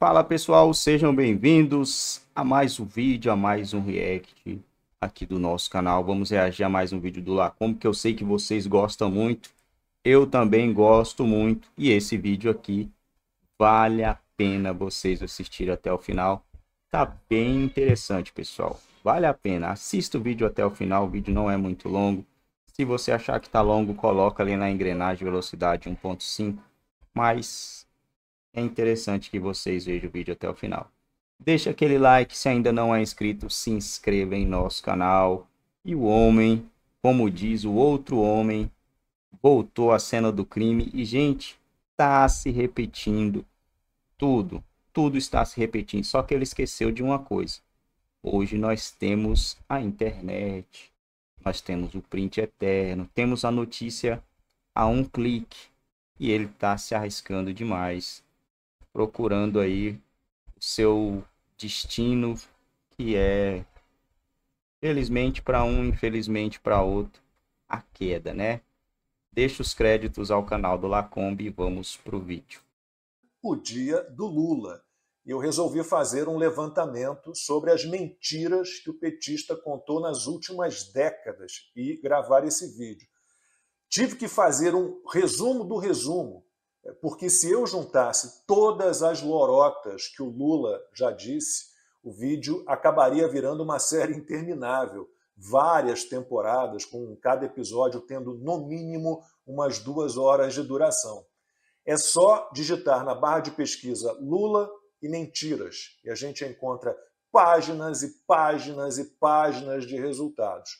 Fala pessoal, sejam bem-vindos a mais um vídeo, a mais um react aqui do nosso canal. Vamos reagir a mais um vídeo do Lacombe, que eu sei que vocês gostam muito. Eu também gosto muito e esse vídeo aqui vale a pena vocês assistirem até o final. Tá bem interessante, pessoal. Vale a pena. Assista o vídeo até o final, o vídeo não é muito longo. Se você achar que tá longo, coloca ali na engrenagem velocidade 1.5, mas é interessante que vocês vejam o vídeo até o final. Deixa aquele like, se ainda não é inscrito, se inscreva em nosso canal. E o homem, como diz o outro homem, voltou à cena do crime e, gente, está se repetindo tudo. Tudo está se repetindo, só que ele esqueceu de uma coisa. Hoje nós temos a internet, nós temos o print eterno, temos a notícia a um clique e ele está se arriscando demais procurando aí o seu destino, que é, felizmente para um, infelizmente para outro, a queda, né? Deixa os créditos ao canal do Lacombe e vamos para o vídeo. O dia do Lula. Eu resolvi fazer um levantamento sobre as mentiras que o petista contou nas últimas décadas e gravar esse vídeo. Tive que fazer um resumo do resumo, é, porque se eu juntasse todas as lorotas que o Lula já disse, o vídeo acabaria virando uma série interminável, várias temporadas, com cada episódio tendo no mínimo umas duas horas de duração. É só digitar na barra de pesquisa Lula e mentiras, e a gente encontra páginas e páginas e páginas de resultados.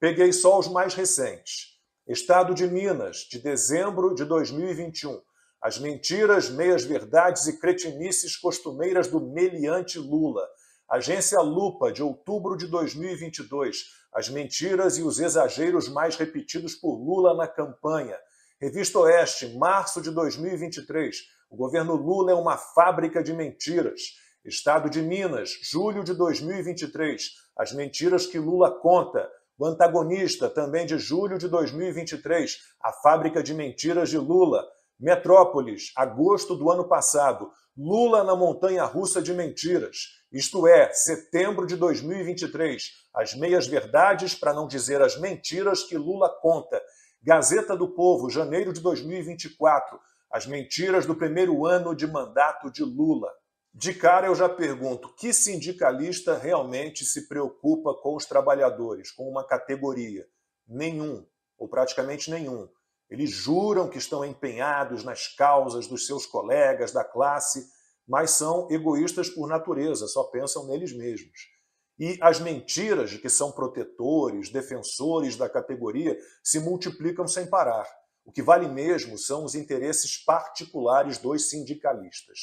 Peguei só os mais recentes. Estado de Minas, de dezembro de 2021. As mentiras, meias-verdades e cretinices costumeiras do meliante Lula. Agência Lupa, de outubro de 2022. As mentiras e os exageros mais repetidos por Lula na campanha. Revista Oeste, março de 2023. O governo Lula é uma fábrica de mentiras. Estado de Minas, julho de 2023. As mentiras que Lula conta. O antagonista, também de julho de 2023. A fábrica de mentiras de Lula. Metrópolis, agosto do ano passado. Lula na montanha russa de mentiras. Isto é, setembro de 2023. As meias verdades, para não dizer as mentiras, que Lula conta. Gazeta do Povo, janeiro de 2024. As mentiras do primeiro ano de mandato de Lula. De cara eu já pergunto: que sindicalista realmente se preocupa com os trabalhadores, com uma categoria? Nenhum, ou praticamente nenhum. Eles juram que estão empenhados nas causas dos seus colegas, da classe, mas são egoístas por natureza, só pensam neles mesmos. E as mentiras de que são protetores, defensores da categoria, se multiplicam sem parar. O que vale mesmo são os interesses particulares dos sindicalistas.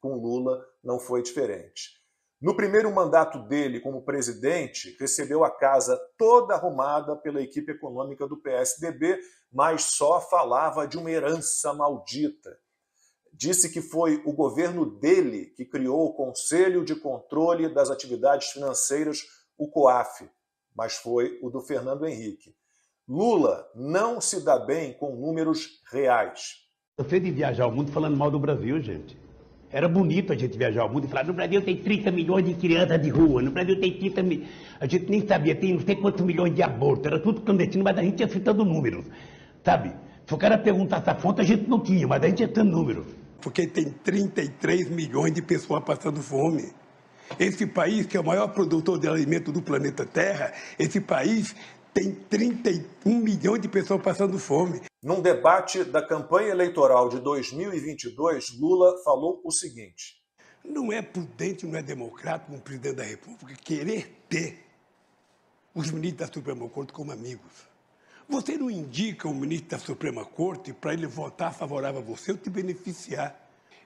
Com Lula não foi diferente. No primeiro mandato dele como presidente, recebeu a casa toda arrumada pela equipe econômica do PSDB, mas só falava de uma herança maldita. Disse que foi o governo dele que criou o Conselho de Controle das Atividades Financeiras, o COAF, mas foi o do Fernando Henrique. Lula não se dá bem com números reais. Eu sei de viajar ao mundo falando mal do Brasil, gente. Era bonito a gente viajar ao mundo e falar: no Brasil tem 30 milhões de crianças de rua, no Brasil tem 30 milhões. A gente nem sabia, tem não sei quantos milhões de abortos, era tudo clandestino, mas a gente ia citando números sabe? Se o cara perguntar essa fonte, a gente não tinha, mas a gente tinha número. Porque tem 33 milhões de pessoas passando fome. Esse país, que é o maior produtor de alimento do planeta Terra, esse país tem 31 milhões de pessoas passando fome. Num debate da campanha eleitoral de 2022, Lula falou o seguinte: Não é prudente, não é democrático um presidente da República querer ter os ministros da Suprema Corte como amigos. Você não indica o ministro da Suprema Corte para ele votar favorável a você ou te beneficiar.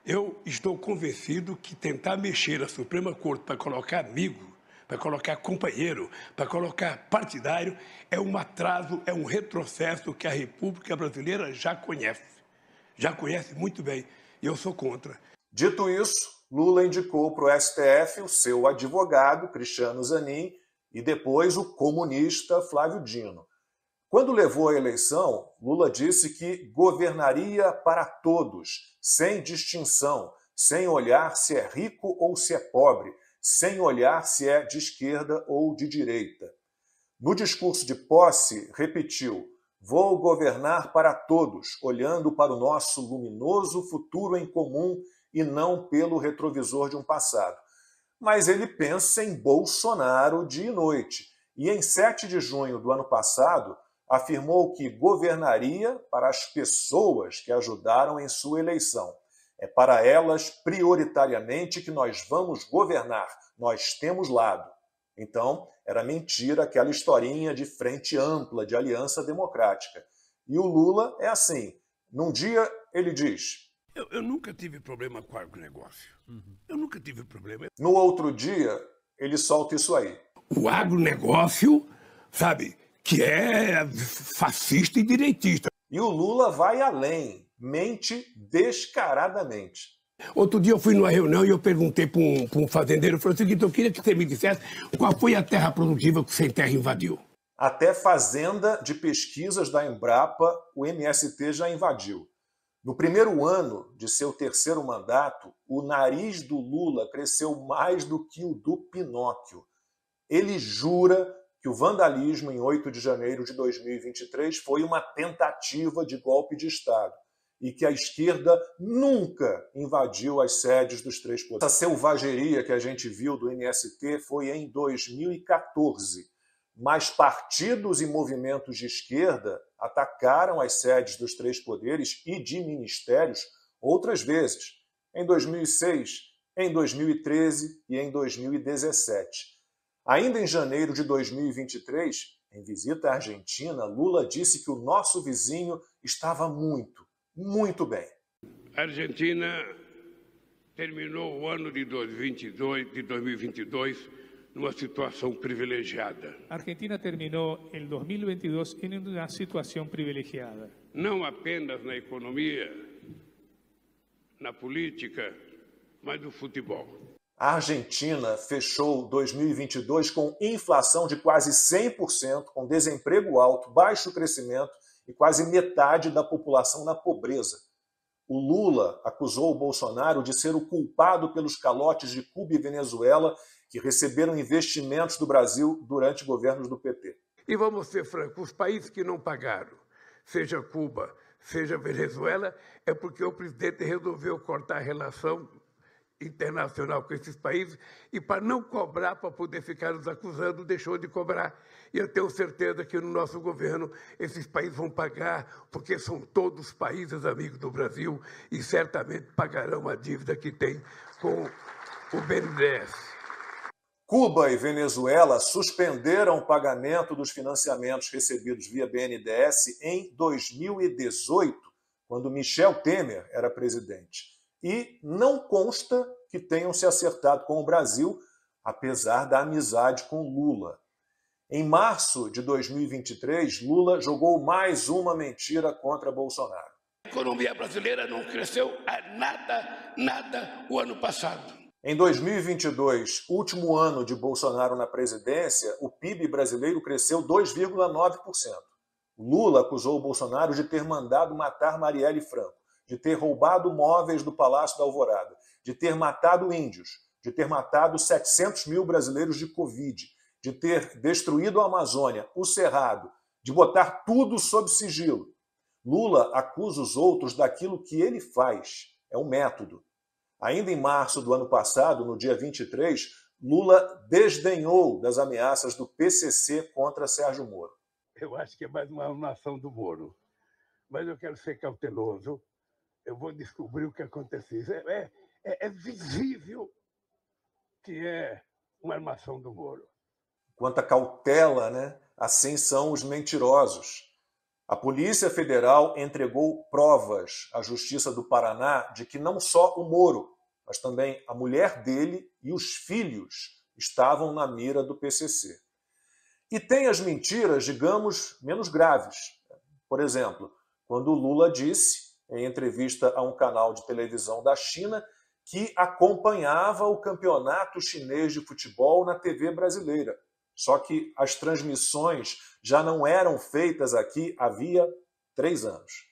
Eu estou convencido que tentar mexer a Suprema Corte para colocar amigo, para colocar companheiro, para colocar partidário, é um atraso, é um retrocesso que a República Brasileira já conhece. Já conhece muito bem. E eu sou contra. Dito isso, Lula indicou para o STF o seu advogado, Cristiano Zanin, e depois o comunista Flávio Dino. Quando levou a eleição, Lula disse que governaria para todos, sem distinção, sem olhar se é rico ou se é pobre, sem olhar se é de esquerda ou de direita. No discurso de posse, repetiu: Vou governar para todos, olhando para o nosso luminoso futuro em comum e não pelo retrovisor de um passado. Mas ele pensa em Bolsonaro dia e noite. E em 7 de junho do ano passado, afirmou que governaria para as pessoas que ajudaram em sua eleição. É para elas, prioritariamente, que nós vamos governar. Nós temos lado. Então, era mentira aquela historinha de frente ampla, de aliança democrática. E o Lula é assim. Num dia, ele diz: Eu, eu nunca tive problema com agronegócio. Uhum. Eu nunca tive problema. No outro dia, ele solta isso aí. O agronegócio, sabe, que é fascista e direitista. E o Lula vai além, mente descaradamente. Outro dia eu fui numa reunião e eu perguntei para um, um fazendeiro, falou o seguinte, eu queria que você me dissesse qual foi a terra produtiva que o Sem Terra invadiu. Até fazenda de pesquisas da Embrapa o MST já invadiu. No primeiro ano de seu terceiro mandato, o nariz do Lula cresceu mais do que o do Pinóquio. Ele jura que o vandalismo em 8 de janeiro de 2023 foi uma tentativa de golpe de Estado e que a esquerda nunca invadiu as sedes dos três poderes. Essa selvageria que a gente viu do MST foi em 2014, mas partidos e movimentos de esquerda atacaram as sedes dos três poderes e de ministérios outras vezes, em 2006, em 2013 e em 2017 Ainda em janeiro de 2023, em visita à Argentina, Lula disse que o nosso vizinho estava muito, muito bem. A Argentina terminou o ano de 2022, de 2022 numa situação privilegiada. A Argentina terminou em 2022 em uma situação privilegiada. Não apenas na economia, na política, mas no futebol. A Argentina fechou 2022 com inflação de quase 100%, com desemprego alto, baixo crescimento e quase metade da população na pobreza. O Lula acusou o Bolsonaro de ser o culpado pelos calotes de Cuba e Venezuela que receberam investimentos do Brasil durante governos do PT. E vamos ser francos: os países que não pagaram, seja Cuba, seja Venezuela, é porque o presidente resolveu cortar a relação internacional com esses países e, para não cobrar, para poder ficar nos acusando, deixou de cobrar. E eu tenho certeza que no nosso governo esses países vão pagar, porque são todos países amigos do Brasil e certamente pagarão a dívida que tem com o BNDES. Cuba e Venezuela suspenderam o pagamento dos financiamentos recebidos via BNDES em 2018, quando Michel Temer era presidente e não consta que tenham se acertado com o Brasil, apesar da amizade com Lula. Em março de 2023, Lula jogou mais uma mentira contra Bolsonaro. A economia brasileira não cresceu a nada, nada o ano passado. Em 2022, último ano de Bolsonaro na presidência, o PIB brasileiro cresceu 2,9%. Lula acusou o Bolsonaro de ter mandado matar Marielle Franco de ter roubado móveis do Palácio da Alvorada, de ter matado índios, de ter matado 700 mil brasileiros de Covid, de ter destruído a Amazônia, o Cerrado, de botar tudo sob sigilo. Lula acusa os outros daquilo que ele faz, é um método. Ainda em março do ano passado, no dia 23, Lula desdenhou das ameaças do PCC contra Sérgio Moro. Eu acho que é mais uma ação do Moro, mas eu quero ser cauteloso eu vou descobrir o que aconteceu. É, é, é, é visível que é uma armação do Moro. Quanta cautela, né? Assim são os mentirosos. A Polícia Federal entregou provas à Justiça do Paraná de que não só o Moro, mas também a mulher dele e os filhos estavam na mira do PCC. E tem as mentiras, digamos, menos graves. Por exemplo, quando Lula disse em entrevista a um canal de televisão da China que acompanhava o campeonato chinês de futebol na TV brasileira. Só que as transmissões já não eram feitas aqui havia três anos.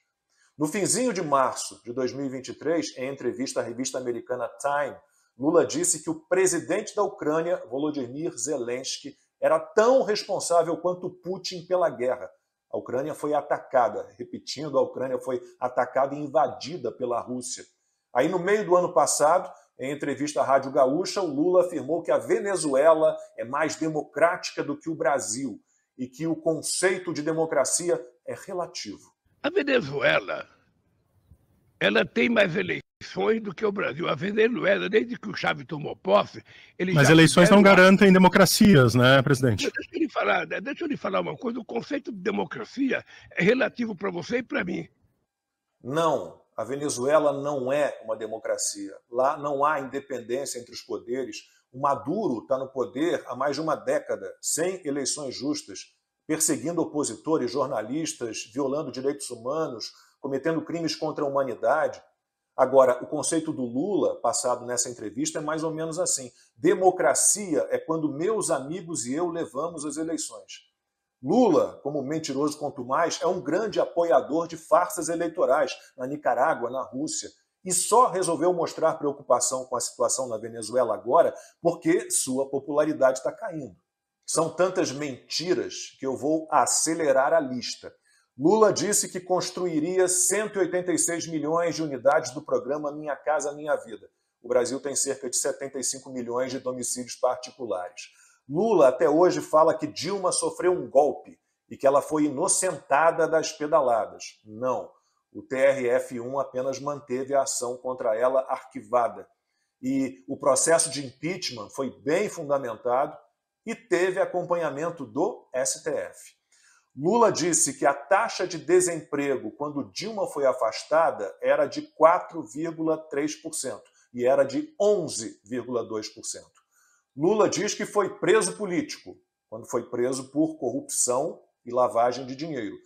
No finzinho de março de 2023, em entrevista à revista americana Time, Lula disse que o presidente da Ucrânia, Volodymyr Zelensky, era tão responsável quanto Putin pela guerra a Ucrânia foi atacada, repetindo, a Ucrânia foi atacada e invadida pela Rússia. Aí, no meio do ano passado, em entrevista à Rádio Gaúcha, o Lula afirmou que a Venezuela é mais democrática do que o Brasil e que o conceito de democracia é relativo. A Venezuela ela tem mais eleições eleições do que o Brasil. A Venezuela, desde que o Chávez tomou posse, ele Mas eleições não garantem democracias, né, presidente? Deixa eu lhe falar, né, deixa eu lhe falar uma coisa. O conceito de democracia é relativo para você e para mim. Não, a Venezuela não é uma democracia. Lá não há independência entre os poderes. O Maduro está no poder há mais de uma década, sem eleições justas, perseguindo opositores, jornalistas, violando direitos humanos, cometendo crimes contra a humanidade. Agora, o conceito do Lula, passado nessa entrevista, é mais ou menos assim: democracia é quando meus amigos e eu levamos as eleições. Lula, como mentiroso quanto mais, é um grande apoiador de farsas eleitorais na Nicarágua, na Rússia, e só resolveu mostrar preocupação com a situação na Venezuela agora porque sua popularidade está caindo. São tantas mentiras que eu vou acelerar a lista. Lula disse que construiria 186 milhões de unidades do programa Minha Casa Minha Vida. O Brasil tem cerca de 75 milhões de domicílios particulares. Lula até hoje fala que Dilma sofreu um golpe e que ela foi inocentada das pedaladas. Não. O TRF1 apenas manteve a ação contra ela arquivada. E o processo de impeachment foi bem fundamentado e teve acompanhamento do STF. Lula disse que a taxa de desemprego quando Dilma foi afastada era de 4,3% e era de 11,2%. Lula diz que foi preso político, quando foi preso por corrupção e lavagem de dinheiro.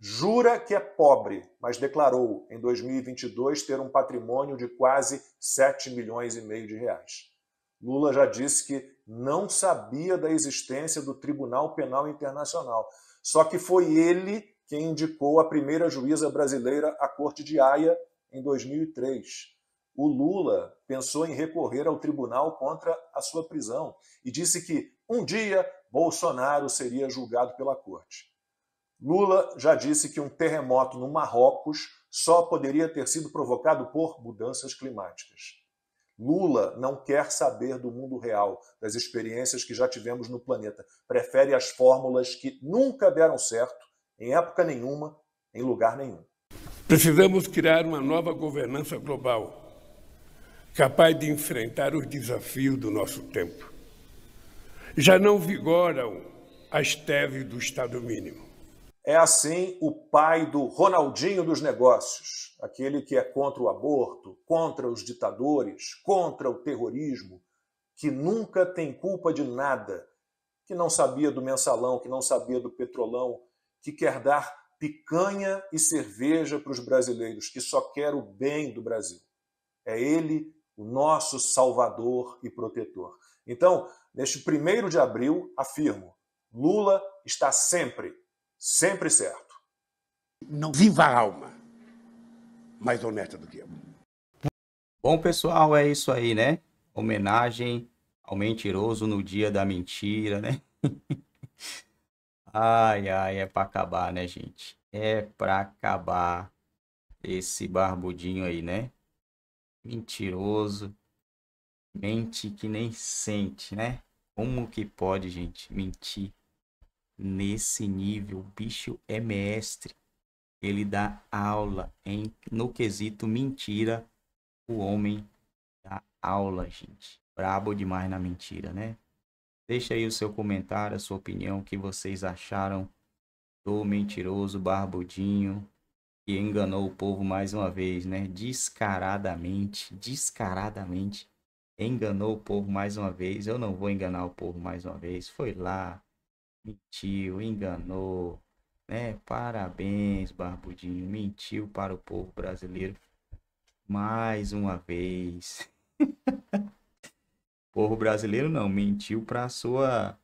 Jura que é pobre, mas declarou em 2022 ter um patrimônio de quase 7 milhões e meio de reais. Lula já disse que não sabia da existência do Tribunal Penal Internacional só que foi ele quem indicou a primeira juíza brasileira à Corte de Haia em 2003. O Lula pensou em recorrer ao tribunal contra a sua prisão e disse que um dia Bolsonaro seria julgado pela corte. Lula já disse que um terremoto no Marrocos só poderia ter sido provocado por mudanças climáticas. Lula não quer saber do mundo real, das experiências que já tivemos no planeta. Prefere as fórmulas que nunca deram certo, em época nenhuma, em lugar nenhum. Precisamos criar uma nova governança global, capaz de enfrentar os desafios do nosso tempo. Já não vigoram as teses do Estado mínimo. É assim o pai do Ronaldinho dos negócios, aquele que é contra o aborto, contra os ditadores, contra o terrorismo, que nunca tem culpa de nada, que não sabia do mensalão, que não sabia do petrolão, que quer dar picanha e cerveja para os brasileiros, que só quer o bem do Brasil. É ele o nosso salvador e protetor. Então, neste primeiro de abril, afirmo: Lula está sempre sempre certo. Não viva a alma mais honesta do que eu. Bom, pessoal, é isso aí, né? Homenagem ao mentiroso no dia da mentira, né? ai, ai, é pra acabar, né, gente? É pra acabar esse barbudinho aí, né? Mentiroso. Mente que nem sente, né? Como que pode, gente, mentir nesse nível. O bicho é mestre. Ele dá aula em no quesito mentira. O homem dá aula, gente. Brabo demais na mentira, né? Deixa aí o seu comentário, a sua opinião, o que vocês acharam do mentiroso barbudinho que enganou o povo mais uma vez, né? Descaradamente, descaradamente enganou o povo mais uma vez. Eu não vou enganar o povo mais uma vez. Foi lá, mentiu, enganou, né? Parabéns, Barbudinho, mentiu para o povo brasileiro mais uma vez. povo brasileiro não, mentiu para a sua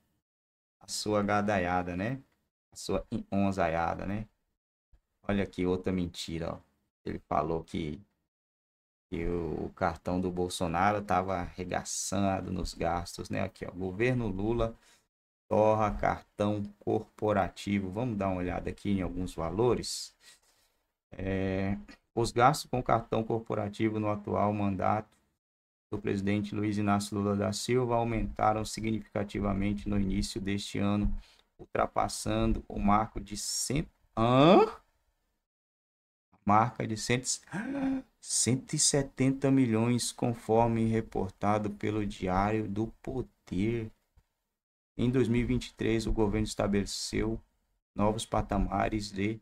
a sua gadaiada, né? A sua onzaiada, né? Olha aqui outra mentira, ó. Ele falou que, que o, o cartão do Bolsonaro estava arregaçando nos gastos, né? Aqui, ó. Governo Lula Torra, cartão corporativo. Vamos dar uma olhada aqui em alguns valores. É, os gastos com cartão corporativo no atual mandato do presidente Luiz Inácio Lula da Silva aumentaram significativamente no início deste ano, ultrapassando o marco de 100... Marca de 170 milhões, conforme reportado pelo Diário do Poder. Em 2023, o governo estabeleceu novos patamares de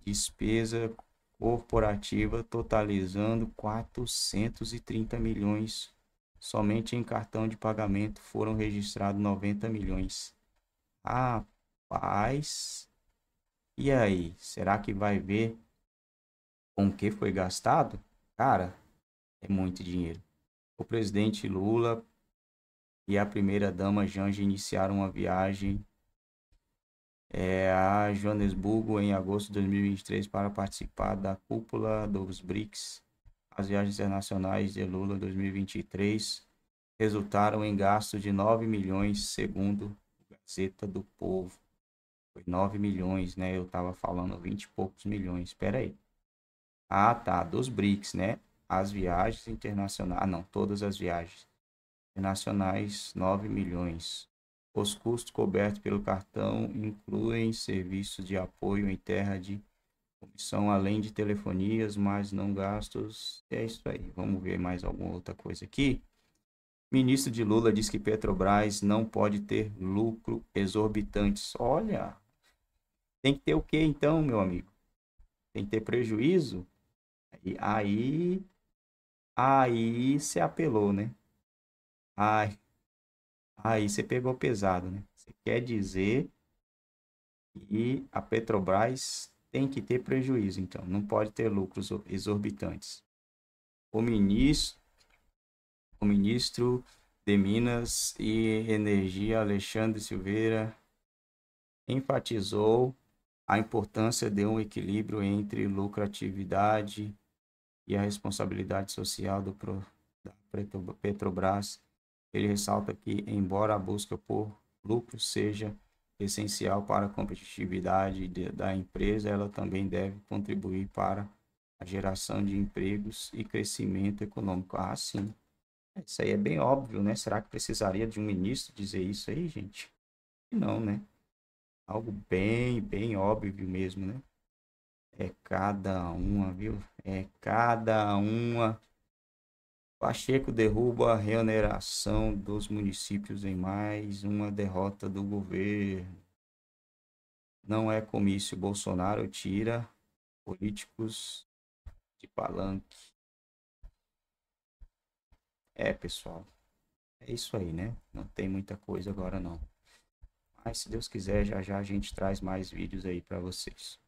despesa corporativa, totalizando 430 milhões. Somente em cartão de pagamento foram registrados 90 milhões. Rapaz, e aí? Será que vai ver com que foi gastado? Cara, é muito dinheiro. O presidente Lula e a primeira-dama Janja iniciaram uma viagem é, a Joanesburgo em agosto de 2023 para participar da cúpula dos BRICS. As viagens internacionais de Lula 2023 resultaram em gastos de 9 milhões, segundo a Gazeta do Povo. Foi 9 milhões, né? Eu estava falando 20 e poucos milhões. Espera aí. Ah, tá. Dos BRICS, né? As viagens internacionais. Ah, não. Todas as viagens nacionais 9 milhões. Os custos cobertos pelo cartão incluem serviços de apoio em terra de comissão, além de telefonias, mas não gastos. É isso aí. Vamos ver mais alguma outra coisa aqui. Ministro de Lula diz que Petrobras não pode ter lucro exorbitantes. Olha, tem que ter o que então, meu amigo? Tem que ter prejuízo? E aí, aí se apelou, né? Ai, aí você pegou pesado, né? Você quer dizer que a Petrobras tem que ter prejuízo, então, não pode ter lucros exorbitantes. O ministro, o ministro de Minas e Energia, Alexandre Silveira, enfatizou a importância de um equilíbrio entre lucratividade e a responsabilidade social do, da Petrobras ele ressalta que, embora a busca por lucro seja essencial para a competitividade de, da empresa, ela também deve contribuir para a geração de empregos e crescimento econômico. Ah, sim. Isso aí é bem óbvio, né? Será que precisaria de um ministro dizer isso aí, gente? Não, né? Algo bem, bem óbvio mesmo, né? É cada uma, viu? É cada uma. Pacheco derruba a reoneração dos municípios em mais uma derrota do governo. Não é comício. Bolsonaro tira políticos de palanque. É, pessoal. É isso aí, né? Não tem muita coisa agora não. Mas se Deus quiser, já já a gente traz mais vídeos aí para vocês.